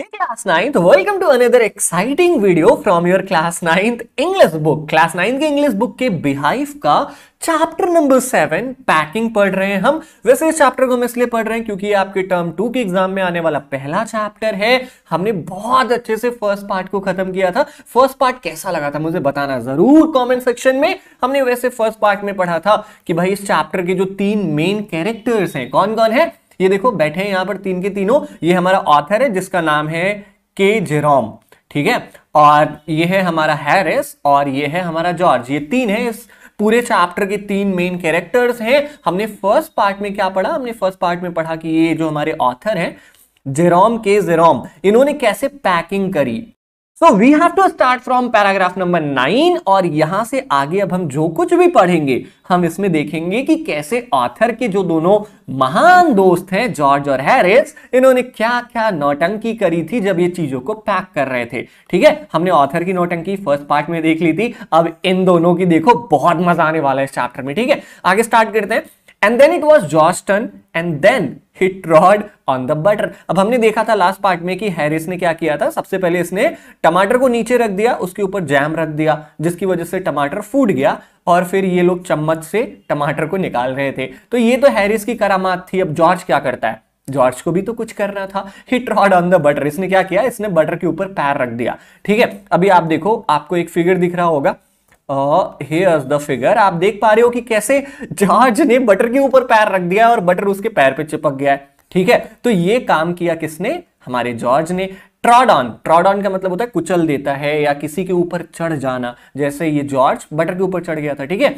Hey class 9th, welcome to another exciting video from your class 9th English book. Class 9th के English book के Behive का chapter number seven packing पढ़ रहे हैं हम वैसे इस चैप्टर को हम इसलिए पढ़ रहे हैं क्योंकि आपके टर्म टू के एग्जाम में आने वाला पहला चैप्टर है हमने बहुत अच्छे से फर्स्ट पार्ट को खत्म किया था फर्स्ट पार्ट कैसा लगा था मुझे बताना जरूर कमेंट सेक्शन में हमने वैसे फर्स्ट पार्ट में पढ़ा था कि भाई इस चैप्टर के जो तीन मेन कैरेक्टर्स हैं कौन कौन है ये देखो बैठे हैं यहां पर तीन के तीनों ये हमारा ऑथर है जिसका नाम है के जेरोम ठीक है और ये है हमारा हैरिस और ये है हमारा जॉर्ज ये तीन है इस पूरे चैप्टर के तीन मेन कैरेक्टर्स हैं हमने फर्स्ट पार्ट में क्या पढ़ा हमने फर्स्ट पार्ट में पढ़ा कि ये जो हमारे ऑथर हैं जेरोम के जेरोम इन्होंने कैसे पैकिंग करी so we have to start from paragraph number nine और यहां से आगे अब हम जो कुछ भी पढ़ेंगे हम इसमें देखेंगे कि कैसे ऑथर के जो दोनों महान दोस्त हैं जॉर्ज और हैरिस इन्होंने क्या क्या नौटंकी करी थी जब ये चीजों को पैक कर रहे थे ठीक है हमने ऑथर की नौटंकी फर्स्ट पार्ट में देख ली थी अब इन दोनों की देखो बहुत मजा आने वाला है इस चैप्टर में ठीक है आगे स्टार्ट करते हैं and then it was George and then he trod on the butter अब हमने देखा था लास्ट पार्ट में कि हैरिस ने क्या किया था सबसे पहले इसने टमाटर को नीचे रख दिया उसके ऊपर जैम रख दिया जिसकी वजह से टमाटर फूट गया और फिर ये लोग चम्मच से टमाटर को निकाल रहे थे तो ये तो हैरिस की करामात थी अब जॉर्ज क्या करता है जॉर्ज को भी तो कुछ करना था ही ट्रॉड ऑन द बटर इसने क्या किया इसने बटर के ऊपर पैर रख दिया ठीक है अभी आप देखो आपको एक फिगर दिख रहा होगा हेयर्स द फिगर आप देख पा रहे हो कि कैसे जॉर्ज ने बटर के ऊपर पैर रख दिया और बटर उसके पैर पे चिपक गया है ठीक है तो ये काम किया किसने हमारे जॉर्ज ने ट्रॉडॉन ट्रॉडॉन का मतलब होता है कुचल देता है या किसी के ऊपर चढ़ जाना जैसे ये जॉर्ज बटर के ऊपर चढ़ गया था ठीक है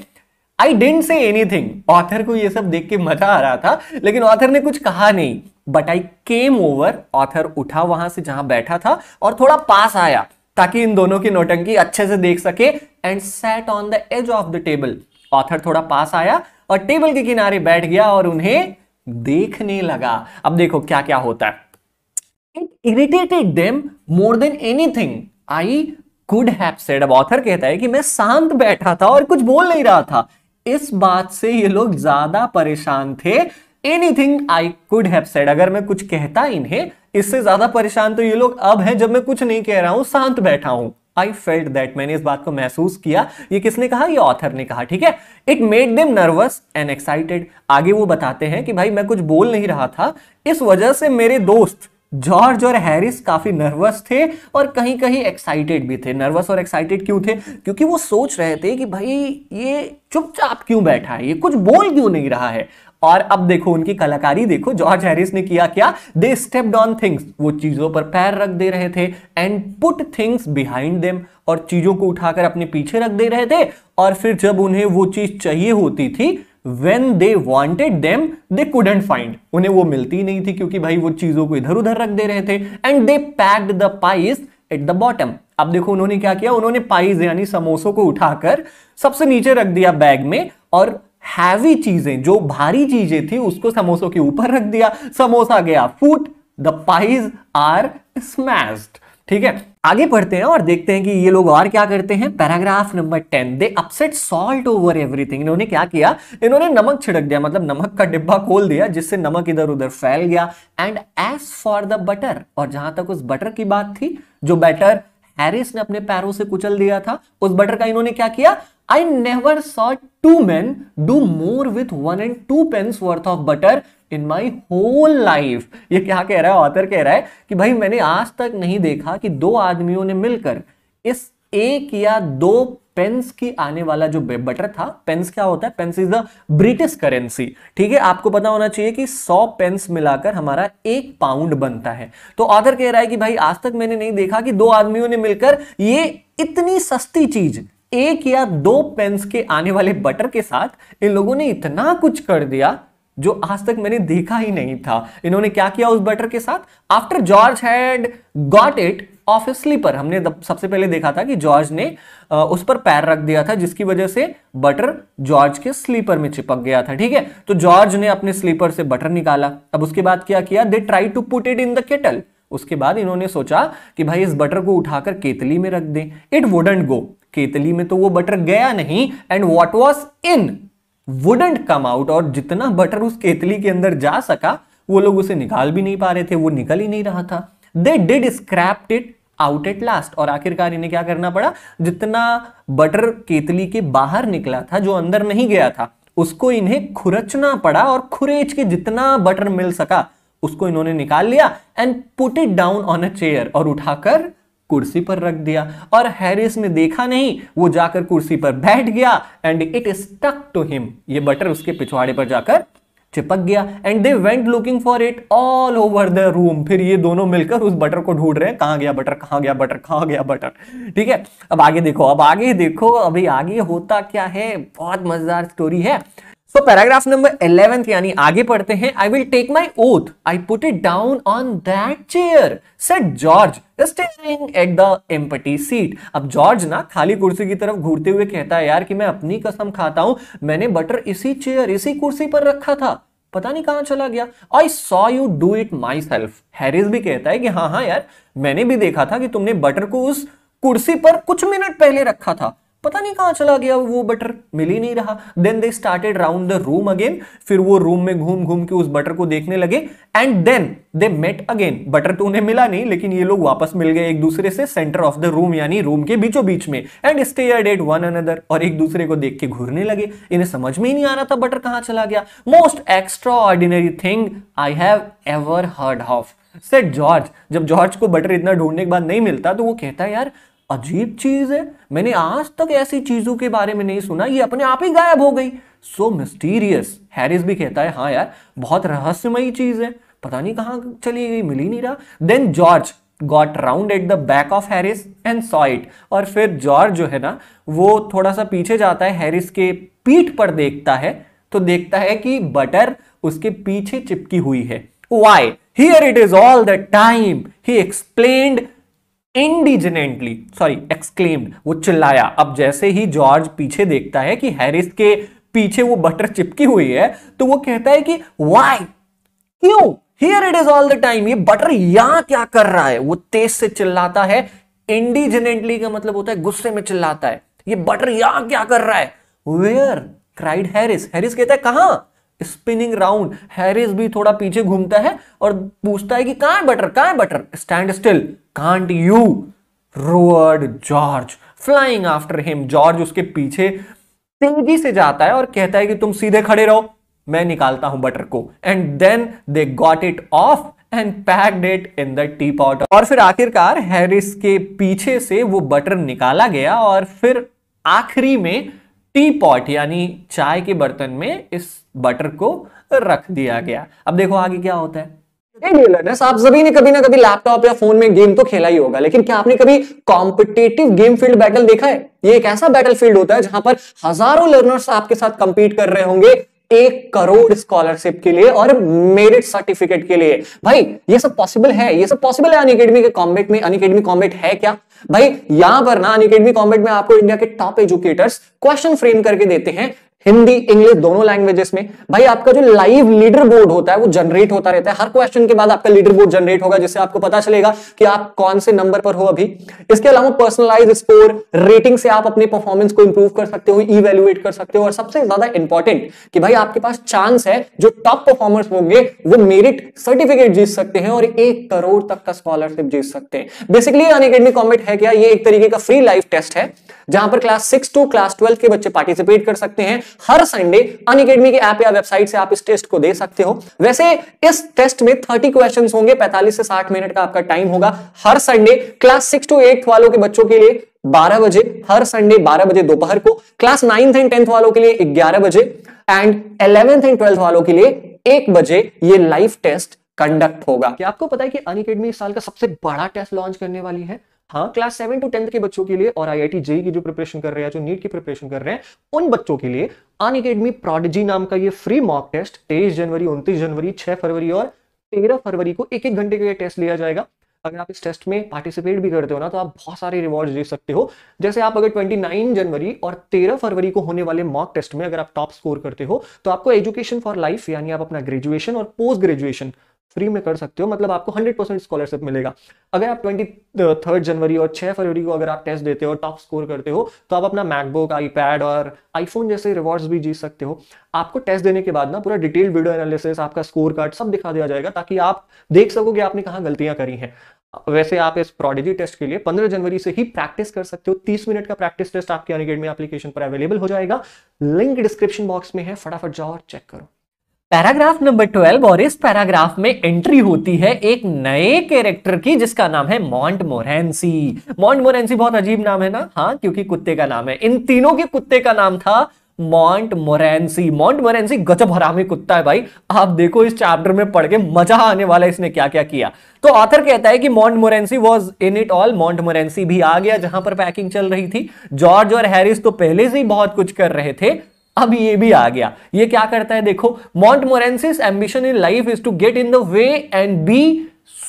I didn't say anything author को ये सब देख के मजा आ रहा था लेकिन ऑथर ने कुछ कहा नहीं but I came over author उठा वहां से जहां बैठा था और थोड़ा पास आया ताकि इन दोनों की नोटंकी अच्छे से देख सके and sat on the edge of the table author थोड़ा पास आया और टेबल के किनारे बैठ गया और उन्हें देखने लगा अब देखो क्या क्या होता है it irritated them more than anything I could have said अब ऑथर कहता है कि मैं शांत बैठा था और कुछ बोल नहीं रहा था इस बात से ये लोग ज्यादा परेशान थे anything I could have said अगर मैं कुछ कहता इन्हें इससे ज्यादा परेशान तो ये लोग अब हैं जब मैं कुछ नहीं कह रहा हूं शांत बैठा हूं I felt that मैंने इस बात को महसूस किया ये किसने कहा ये ऑथर ने कहा ठीक है it made them nervous and excited आगे वो बताते हैं कि भाई मैं कुछ बोल नहीं रहा था इस वजह से मेरे दोस्त जॉर्ज और हैरिस काफी नर्वस थे और कहीं कहीं एक्साइटेड भी थे नर्वस और एक्साइटेड क्यों थे क्योंकि वो सोच रहे थे कि भाई ये चुपचाप क्यों बैठा है ये कुछ बोल क्यों नहीं रहा है और अब देखो उनकी कलाकारी देखो जॉर्ज हैरिस ने किया क्या दे स्टेप ऑन थिंग्स वो चीज़ों पर पैर रख दे रहे थे and put things behind them और चीज़ों को उठाकर अपने पीछे रख दे रहे थे और फिर जब उन्हें वो चीज़ चाहिए होती थी When they wanted them, they couldn't find. उन्हें वो मिलती नहीं थी क्योंकि भाई वो चीज़ों को इधर उधर रख दे रहे थे And they packed the pies at the bottom. अब देखो उन्होंने क्या किया उन्होंने पाइज यानी समोसों को उठाकर सबसे नीचे रख दिया बैग में और हैवी चीजें जो भारी चीजें थी उसको समोसों के ऊपर रख दिया समोसा गया put the pies are smashed ठीक है आगे पढ़ते हैं और देखते हैं कि ये लोग और क्या करते हैं paragraph number ten they upset salt over everything इन्होंने क्या किया इन्होंने नमक छिड़क दिया मतलब नमक का डिब्बा खोल दिया जिससे नमक इधर उधर फैल गया and as for the butter और जहां तक उस बटर की बात थी जो बैटर हैरिस ने अपने पैरों से कुचल दिया था उस बटर का इन्होंने क्या किया I never saw two men do more with one and two pence worth of butter in my whole life ये क्या कह रहा है ऑथर कह रहा है कि भाई मैंने आज तक नहीं देखा कि दो आदमियों ने मिलकर इस एक या दो पेंस की आने वाला जो बटर था पेंस क्या होता है pence is the British currency ठीक है आपको पता होना चाहिए कि सौ पेंस मिलाकर हमारा एक पाउंड बनता है तो ऑथर कह रहा है कि भाई आज तक मैंने नहीं देखा कि दो आदमियों ने मिलकर ये इतनी सस्ती चीज एक या दो पेंस के आने वाले बटर के साथ इन लोगों ने इतना कुछ कर दिया जो आज तक मैंने देखा ही नहीं था इन्होंने क्या किया उस बटर के साथ after George had got it off slipper हमने सबसे पहले देखा था कि जॉर्ज ने उस पर पैर रख दिया था जिसकी वजह से बटर जॉर्ज के स्लीपर में चिपक गया था ठीक है तो जॉर्ज ने अपने स्लीपर से बटर निकाला अब उसके बाद क्या किया they try to put it in the kettle उसके बाद इन्होंने सोचा कि भाई इस बटर को उठाकर केतली में रख दें इट वुडेंट गो केतली में तो वो बटर गया नहीं and what was in wouldn't come out और जितना बटर उस केतली के अंदर जा सका वो लोग उसे निकाल भी नहीं पा रहे थे वो निकल ही नहीं रहा था they did scrape it out at last और आखिरकार इन्हें क्या करना पड़ा जितना बटर केतली के बाहर निकला था जो अंदर नहीं गया था उसको इन्हें खुरचना पड़ा और खुरेच के जितना बटर मिल सका उसको इन्होंने निकाल लिया and put it down on a chair और उठाकर कुर्सी पर रख दिया और हैरिस ने देखा नहीं वो जाकर कुर्सी पर बैठ गया and it stuck to him ये बटर उसके पिछवाड़े पर जाकर चिपक गया and they went looking for it all over the room फिर ये दोनों मिलकर उस बटर को ढूंढ रहे हैं कहां गया बटर कहां गया बटर कहां गया बटर ठीक है अब आगे देखो अब आगे देखो अभी आगे होता क्या है बहुत मजेदार स्टोरी है तो पैराग्राफ नंबर इलेवेंथ यानी आगे पढ़ते हैं I will take my oath I put it down on that chair said George at the empty seat अब जॉर्ज ना खाली कुर्सी की तरफ घूरते हुए कहता है यार कि मैं अपनी कसम खाता हूं मैंने बटर इसी चेयर इसी कुर्सी पर रखा था पता नहीं कहां चला गया I saw you do it myself Harris भी कहता है कि हाँ हाँ यार मैंने भी देखा था कि तुमने बटर को उस कुर्सी पर कुछ मिनट पहले रखा था पता नहीं कहां चला गया वो बटर मिल ही नहीं रहा then they started round the room again फिर वो रूम में घूम घूम के उस बटर को देखने लगे and then they met again butter तो उन्हें मिला नहीं लेकिन ये लोग वापस मिल गए एक दूसरे से सेंटर ऑफ द रूम यानी रूम के बीचों बीच में and stay at one another और एक दूसरे को देख के घूरने लगे इन्हें समझ में ही नहीं आ रहा था बटर कहां चला गया most extraordinary thing I have ever heard of said George जब जॉर्ज को बटर इतना ढूंढने के बाद नहीं मिलता तो वो कहता है यार अजीब चीज है मैंने आज तक ऐसी चीजों के बारे में नहीं सुना ये अपने आप ही गायब हो गई सो मिस्टीरियस हैरिस भी कहता है हाँ यार बहुत रहस्यमयी चीज है पता नहीं कहां चली गई मिली नहीं रहा then George got round at the back of Harris and saw it और फिर जॉर्ज जो है ना वो थोड़ा सा पीछे जाता है हैरिस के पीठ पर देखता है तो देखता है कि बटर उसके पीछे चिपकी हुई है why here it is all the time he explained indignantly sorry exclaimed वो चिल्लाया अब जैसे ही जॉर्ज पीछे देखता है कि हैरिस के पीछे वो बटर चिपकी हुई है तो वो कहता है कि वाई क्यों here it is all the time ये बटर यहां क्या कर रहा है वो तेज से चिल्लाता है इंडिजिनेंटली का मतलब होता है गुस्से में चिल्लाता है ये बटर यहां क्या कर रहा है वेयर क्राइड हैरिस हैरिस कहता है कहां स्पिनिंग राउंड हैरिस भी थोड़ा पीछे घूमता है और पूछता है कि कहां है बटर कहां है butter stand still can't you roared George flying after him George उसके पीछे तेजी से जाता है और कहता है कि तुम सीधे खड़े रहो मैं निकालता हूं बटर को and then they got it off and packed it in the teapot और फिर आखिरकार हैरिस के पीछे से वो बटर निकाला गया और फिर आखिरी में टी पॉट यानी चाय के बर्तन में इस बटर को रख दिया गया अब देखो आगे क्या होता है आप सभी ने कभी ना कभी लैपटॉप या फोन में गेम तो खेला ही होगा लेकिन क्या आपने कभी कॉम्पिटेटिव गेम फील्ड बैटल देखा है ये एक ऐसा बैटल फील्ड होता है जहां पर हजारों लर्नर्स आपके साथ कंपीट कर रहे होंगे एक करोड़ स्कॉलरशिप के लिए और मेरिट सर्टिफिकेट के लिए भाई ये सब पॉसिबल है ये सब पॉसिबल है अनकेडमी के कॉम्बेट में अनकेडमी कॉम्बेट है क्या भाई यहां पर ना अनकेडमी कॉम्बेट में आपको इंडिया के टॉप एजुकेटर्स क्वेश्चन फ्रेम करके देते हैं हिंदी इंग्लिश दोनों लैंग्वेजेस में भाई आपका जो लाइव लीडर बोर्ड होता है वो जनरेट होता रहता है हर क्वेश्चन के बाद आपका लीडर बोर्ड जनरेट होगा जिससे आपको पता चलेगा कि आप कौन से नंबर पर हो अभी इसके अलावा पर्सनलाइज स्कोर रेटिंग से आप अपने परफॉर्मेंस को इंप्रूव कर सकते हो इवेल्युएट कर सकते हो और सबसे ज्यादा इंपॉर्टेंट कि भाई आपके पास चांस है जो टॉप परफॉर्मर्स होंगे वो मेरिट सर्टिफिकेट जीत सकते हैं और एक करोड़ तक का स्कॉलरशिप जीत सकते हैं बेसिकली अनकेडमी कॉम्बिट है क्या ये एक तरीके का फ्री लाइव टेस्ट है जहां पर class six to class twelve के बच्चे पार्टिसिपेट कर सकते हैं हर संडे अन अकेडमी के ऐप या वेबसाइट से आप इस टेस्ट को दे सकते हो वैसे इस टेस्ट में थर्टी क्वेश्चन होंगे पैंतालीस से साठ मिनट का आपका टाइम होगा हर Sunday class six to eight वालों के बच्चों के लिए 12 बजे हर संडे 12 बजे दोपहर को क्लास नाइन्थ एंड टेंथ वालों के लिए 11 बजे एंड इलेवेंथ एंड ट्वेल्थ वालों के लिए एक बजे ये लाइव टेस्ट कंडक्ट होगा क्या आपको पता है कि अन इस साल का सबसे बड़ा टेस्ट लॉन्च करने वाली है हाँ क्लास सेवन टू टेंथ के बच्चों के लिए और आईआईटी जेई e की जो प्रिपरेशन कर रहे हैं जो नीट की प्रिपरेशन कर रहे हैं उन बच्चों के लिए अन अकेडमी प्रॉडजी नाम का ये फ्री मॉक टेस्ट तेईस जनवरी उनतीस जनवरी छह फरवरी और तेरह फरवरी को एक एक घंटे का यह टेस्ट लिया जाएगा अगर आप इस टेस्ट में पार्टिसिपेट भी करते हो ना तो आप बहुत सारे रिवॉर्ड दे सकते हो जैसे आप अगर 29 जनवरी और 13 फरवरी को होने वाले मॉक टेस्ट में अगर आप टॉप स्कोर करते हो तो आपको एजुकेशन फॉर लाइफ यानी आप अपना ग्रेजुएशन और पोस्ट ग्रेजुएशन फ्री में कर सकते हो मतलब आपको 100 परसेंट स्कॉलरशिप मिलेगा अगर आप ट्वेंटी थर्ड uh, जनवरी और 6 फरवरी को अगर आप टेस्ट देते हो टॉप स्कोर करते हो तो आप अपना मैकबुक आईपैड और आईफोन जैसे रिवॉर्ड्स भी जीत सकते हो आपको टेस्ट देने के बाद ना पूरा डिटेल वीडियो एनालिसिस आपका स्कोर कार्ड सब दिखा दिया जाएगा ताकि आप देख सको कि आपने कहाँ गलतियां करी हैं वैसे आप इस प्रोडिजी टेस्ट के लिए 15 जनवरी से ही प्रैक्टिस कर सकते हो 30 मिनट का प्रैक्टिस टेस्ट आपके अनिगेट में एप्लीकेशन पर अवेलेबल हो जाएगा लिंक डिस्क्रिप्शन बॉक्स में है फटाफट जाओ और चेक करो पैराग्राफ नंबर ट्वेल्व और इस पैराग्राफ में एंट्री होती है एक नए कैरेक्टर की जिसका नाम है मॉन्ट मोरेंसी मॉन्ट मोरेंसी बहुत अजीब नाम है ना हाँ क्योंकि कुत्ते का नाम है इन तीनों के कुत्ते का नाम था मॉन्ट मोरेंसी मॉन्ट मोरेंसी गजब हरामी कुत्ता है भाई आप देखो इस चैप्टर में पढ़ के मजा आने वाला है इसने क्या क्या किया तो ऑथर कहता है कि Montmorency was in it all Montmorency भी आ गया जहां पर पैकिंग चल रही थी जॉर्ज और हैरिस तो पहले से ही बहुत कुछ कर रहे थे अब ये भी आ गया ये क्या करता है देखो Montmorency's ambition in life is to get in the way and be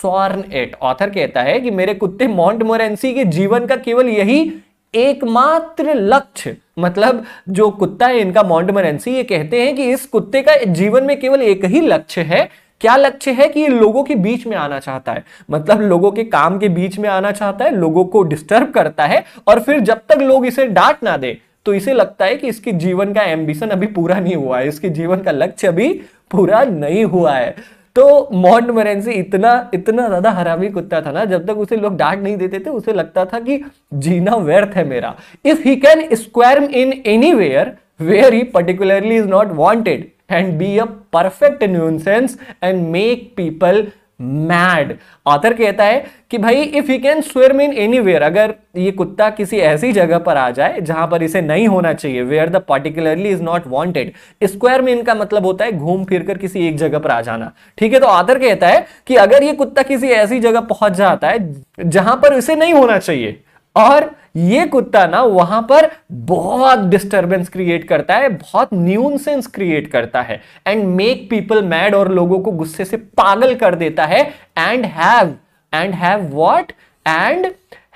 sworn at author कहता है कि मेरे कुत्ते मॉन्ट मोरेंसी के जीवन का केवल यही एकमात्र लक्ष्य मतलब जो कुत्ता है इनका मॉन्ट मोरेंसी ये कहते हैं कि इस कुत्ते का जीवन में केवल एक ही लक्ष्य है क्या लक्ष्य है कि ये लोगों के बीच में आना चाहता है मतलब लोगों के काम के बीच में आना चाहता है लोगों को डिस्टर्ब करता है और फिर जब तक लोग इसे डांट ना दे तो इसे लगता है कि इसके जीवन का एम्बिशन अभी पूरा नहीं हुआ है इसके जीवन का लक्ष्य अभी पूरा नहीं हुआ है तो मॉन्ट मरेंसी इतना इतना ज़्यादा हरामी कुत्ता था ना जब तक उसे लोग डांट नहीं देते थे उसे लगता था कि जीना व्यर्थ है मेरा if he can square in anywhere where he particularly is not wanted and be a perfect nuisance and make people mad author कहता है कि भाई if you can swear in anywhere अगर ये कुत्ता किसी ऐसी जगह पर आ जाए जहां पर इसे नहीं होना चाहिए where the particularly is not wanted square में इनका मतलब होता है घूम फिर कर किसी एक जगह पर आ जाना ठीक है तो ऑथर कहता है कि अगर ये कुत्ता किसी ऐसी जगह पहुंच जाता है जहां पर इसे नहीं होना चाहिए और ये कुत्ता ना वहां पर बहुत डिस्टरबेंस क्रिएट करता है बहुत न्यूनसेंस क्रिएट करता है एंड मेक पीपल मैड और लोगों को गुस्से से पागल कर देता है and have and have what and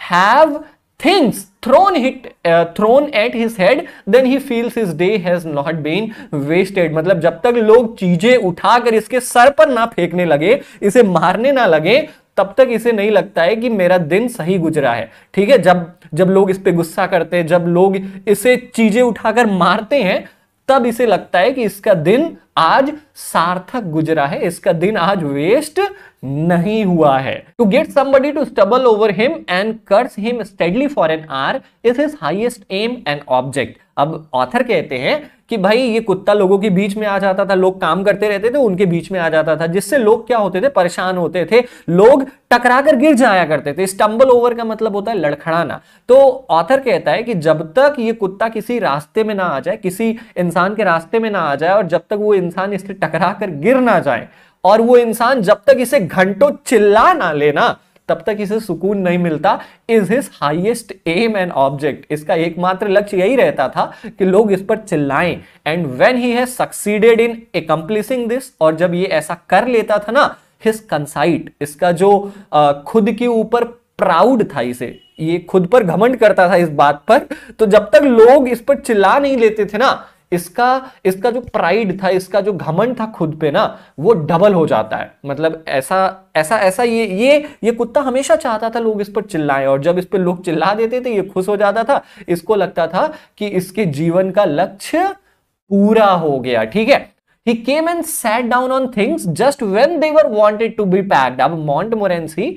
have things thrown hit uh, thrown at his head then he feels his day has not been wasted मतलब जब तक लोग चीजें उठाकर इसके सर पर ना फेंकने लगे इसे मारने ना लगे तब तक इसे नहीं लगता है कि मेरा दिन सही गुजरा है ठीक है जब जब लोग इस पर गुस्सा करते हैं जब लोग इसे चीजें उठाकर मारते हैं तब इसे लगता है कि इसका दिन आज सार्थक गुजरा है इसका दिन आज वेस्ट नहीं हुआ है to get somebody to stumble over him and curse him steadily for an hour is his highest aim and object अब ऑथर कहते हैं कि भाई ये कुत्ता लोगों के बीच में आ जाता था लोग काम करते रहते थे उनके बीच में आ जाता था जिससे लोग क्या होते थे परेशान होते थे लोग टकरा कर गिर जाया करते थे स्टम्बल ओवर का मतलब होता है लड़खड़ाना तो ऑथर कहता है कि जब तक ये कुत्ता किसी रास्ते में ना आ जाए किसी इंसान के रास्ते में ना आ जाए और जब तक वो इंसान इससे टकरा कर गिर ना जाए और वो इंसान जब तक इसे घंटों चिल्ला ना लेना तब तक इसे सुकून नहीं मिलता is his highest aim and object इसका एकमात्र लक्ष्य यही रहता था कि लोग इस पर चिल्लाएं and when he has succeeded in accomplishing this और जब ये ऐसा कर लेता था ना हिज कंसाइट इसका जो आ, खुद के ऊपर प्राउड था इसे ये खुद पर घमंड करता था इस बात पर तो जब तक लोग इस पर चिल्ला नहीं लेते थे ना इसका इसका जो प्राइड था इसका जो घमंड था खुद पे ना वो डबल हो जाता है मतलब ऐसा ऐसा ऐसा ये ये ये कुत्ता हमेशा चाहता था लोग इस पर चिल्लाएं और जब इस पर लोग चिल्ला देते थे ये खुश हो जाता था इसको लगता था कि इसके जीवन का लक्ष्य पूरा हो गया ठीक है he came and sat down on things just when they were wanted to be packed अब मॉन्ट मोरेंसी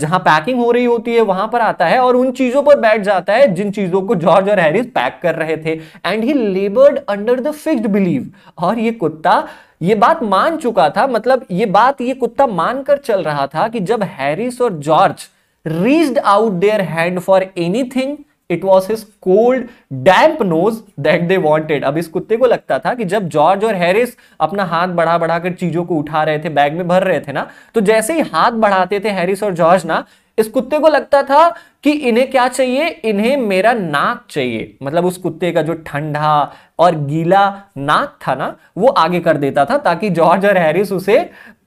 जहां पैकिंग हो रही होती है वहां पर आता है और उन चीजों पर बैठ जाता है जिन चीजों को जॉर्ज और हैरिस पैक कर रहे थे and he laboured under the fixed belief और ये कुत्ता ये बात मान चुका था मतलब ये बात ये कुत्ता मानकर चल रहा था कि जब हैरिस और George reach out their hand for anything it was his cold damp nose that they wanted अब इस कुत्ते को लगता था कि जब जॉर्ज और हैरिस अपना हाथ बढ़ा बढ़ाकर चीजों को उठा रहे थे बैग में भर रहे थे ना तो जैसे ही हाथ बढ़ाते थे हैरिस और जॉर्ज ना इस कुत्ते को लगता था कि इन्हें क्या चाहिए इन्हें मेरा नाक चाहिए मतलब उस कुत्ते का जो ठंडा और गीला नाक था ना वो आगे कर देता था ताकि जॉर्ज और हैरिस उसे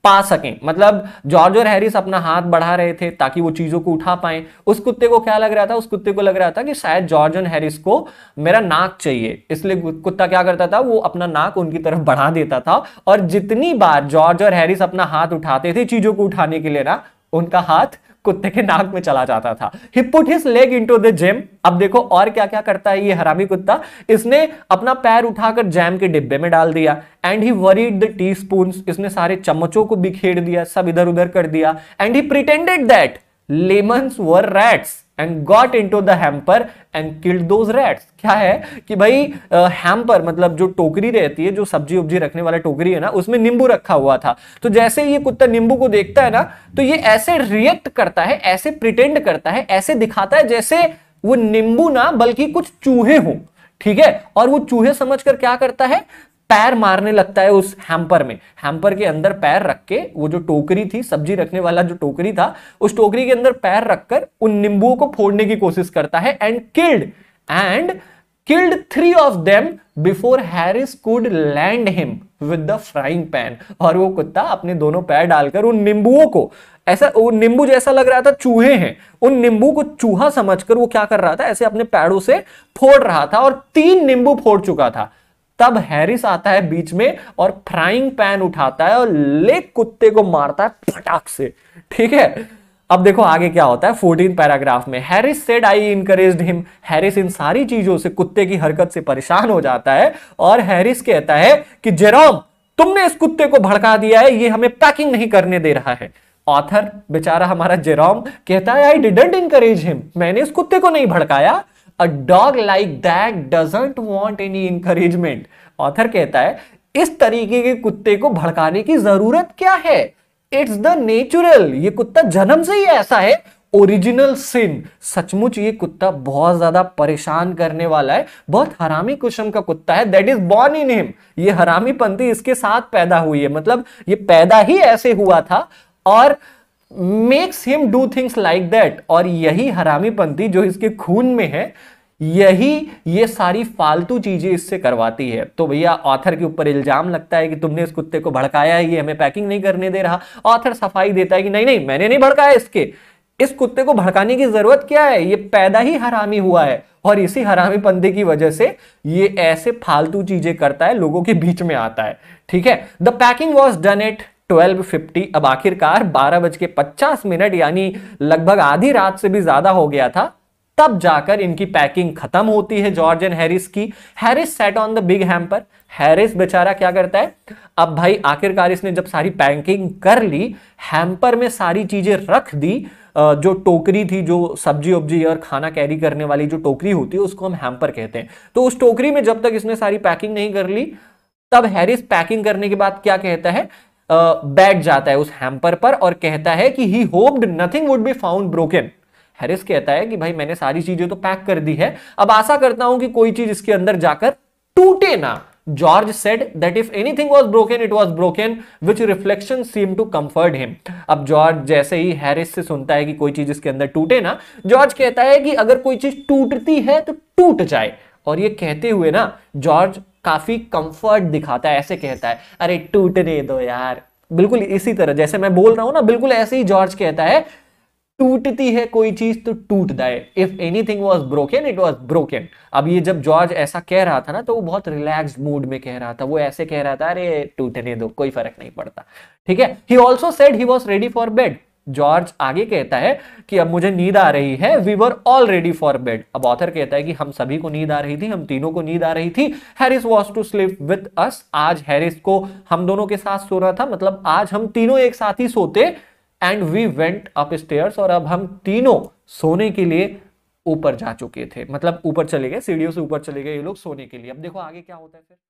पा सकें मतलब जॉर्ज और हैरिस अपना हाथ बढ़ा रहे थे ताकि वो चीज़ों को उठा पाएं उस कुत्ते को क्या लग रहा था उस कुत्ते को लग रहा था कि शायद जॉर्ज और हैरिस को मेरा नाक चाहिए इसलिए कुत्ता क्या करता था वो अपना नाक उनकी तरफ बढ़ा देता था और जितनी बार जॉर्ज और हैरिस अपना हाथ उठाते थे चीज़ों को उठाने के लिए ना उनका हाथ कुत्ते के नाक में चला जाता था he put his leg into the jam अब देखो और क्या क्या करता है ये हरामी कुत्ता इसने अपना पैर उठाकर जैम के डिब्बे में डाल दिया and he worried the teaspoon इसने सारे चम्मचों को बिखेर दिया सब इधर उधर कर दिया and he pretended that lemons were rats and got into the and killed those क्या है कि भाई हैम्पर uh, मतलब जो टोकरी रहती है जो सब्जी उब्जी रखने वाला टोकरी है ना उसमें नींबू रखा हुआ था तो जैसे ये कुत्ता नींबू को देखता है ना तो ये ऐसे रिएक्ट करता है ऐसे प्रिटेंड करता है ऐसे दिखाता है जैसे वो नींबू ना बल्कि कुछ चूहे हो ठीक है और वो चूहे समझकर क्या करता है पैर मारने लगता है उस हैम्पर में हैम्पर के अंदर पैर रख के वो जो टोकरी थी सब्जी रखने वाला जो टोकरी था उस टोकरी के अंदर पैर रखकर उन नींबुओं को फोड़ने की कोशिश करता है and killed and killed three of them before Harris could land him with the frying pan और वो कुत्ता अपने दोनों पैर डालकर उन नींबुओं को ऐसा वो नींबू जैसा लग रहा था चूहे हैं उन नींबू को चूहा समझकर वो क्या कर रहा था ऐसे अपने पैरों से फोड़ रहा था और तीन नींबू फोड़ चुका था तब हैरिस आता है बीच में और फ्राइंग पैन उठाता है और ले कुत्ते को मारता है फटाक से ठीक है अब देखो आगे क्या होता है फोर्टीन पैराग्राफ में Harris said I encourage him Harris इन सारी चीजों से कुत्ते की हरकत से परेशान हो जाता है और हैरिस कहता है कि जेरोम तुमने इस कुत्ते को भड़का दिया है ये हमें पैकिंग नहीं करने दे रहा है ऑथर बेचारा हमारा जेरोम कहता है आई डिडेंट इनकरेज हिम मैंने इस कुत्ते को नहीं भड़काया a dog like that doesn't want any encouragement author कहता है इस तरीके के कुत्ते को भड़काने की जरूरत क्या है इट्स द नेचुरल ये कुत्ता जन्म से ही ऐसा है ओरिजिनल सिन सचमुच ये कुत्ता बहुत ज्यादा परेशान करने वाला है बहुत हरामी कुशम का कुत्ता है that is born in him ये हरामी पंथी इसके साथ पैदा हुई है मतलब ये पैदा ही ऐसे हुआ था और makes him do things like that और यही हरामीपंथी जो इसके खून में है यही ये सारी फालतू चीजें इससे करवाती है तो भैया ऑथर के ऊपर इल्जाम लगता है कि तुमने इस कुत्ते को भड़काया है ये हमें पैकिंग नहीं करने दे रहा ऑथर सफाई देता है कि नहीं नहीं मैंने नहीं भड़काया इसके इस कुत्ते को भड़काने की जरूरत क्या है ये पैदा ही हरामी हुआ है और इसी हरामी पंदे की वजह से ये ऐसे फालतू चीजें करता है लोगों के बीच में आता है ठीक है the packing was done at 12:50 अब आखिरकार बारह बज के पचास मिनट यानी लगभग आधी रात से भी ज्यादा हो गया था तब जाकर इनकी पैकिंग खत्म होती है जॉर्ज एंड हैरिस की Harris sat on the big hamper Harris बेचारा क्या करता है अब भाई आखिरकार इसने जब सारी पैकिंग कर ली हैम्पर में सारी चीजें रख दी जो टोकरी थी जो सब्जी उब्जी और खाना कैरी करने वाली जो टोकरी होती है उसको हम हैम्पर कहते हैं तो उस टोकरी में जब तक इसने सारी पैकिंग नहीं कर ली तब हैरिस पैकिंग करने के बाद क्या कहता है बैठ जाता है उस हैम्पर पर और कहता है कि he hoped nothing would be found broken Harris कहता है कि भाई मैंने सारी चीजें तो पैक कर दी है अब आशा करता हूं कि कोई चीज इसके अंदर जाकर टूटे ना George said that if anything was broken it was broken which reflection seem to comfort him अब जॉर्ज जैसे ही हैरिस से सुनता है कि कोई चीज इसके अंदर टूटे ना जॉर्ज कहता है कि अगर कोई चीज टूटती है तो टूट जाए और ये कहते हुए ना जॉर्ज काफ़ी कंफर्ट दिखाता है ऐसे कहता है अरे टूटने दो यार बिल्कुल इसी तरह जैसे मैं बोल रहा हूं ना बिल्कुल ऐसे ही जॉर्ज कहता है टूटती है कोई चीज तो टूट जाए if anything was broken it was broken अब ये जब जॉर्ज ऐसा कह रहा था ना तो वो बहुत रिलैक्स मूड में कह रहा था वो ऐसे कह रहा था अरे टूटने दो कोई फर्क नहीं पड़ता ठीक है he also said he was ready for bed George आगे कहता है कि अब मुझे नींद आ रही है we were all ready for bed अब ऑथर कहता है कि हम सभी को नींद आ रही थी हम तीनों को नींद आ रही थी Harris was to sleep with us आज हैरिस को हम दोनों के साथ सो रहा था मतलब आज हम तीनों एक साथ ही सोते and we went upstairs और अब हम तीनों सोने के लिए ऊपर जा चुके थे मतलब ऊपर चले गए सीढ़ियों से ऊपर चले गए ये लोग सोने के लिए अब देखो आगे क्या होता है फिर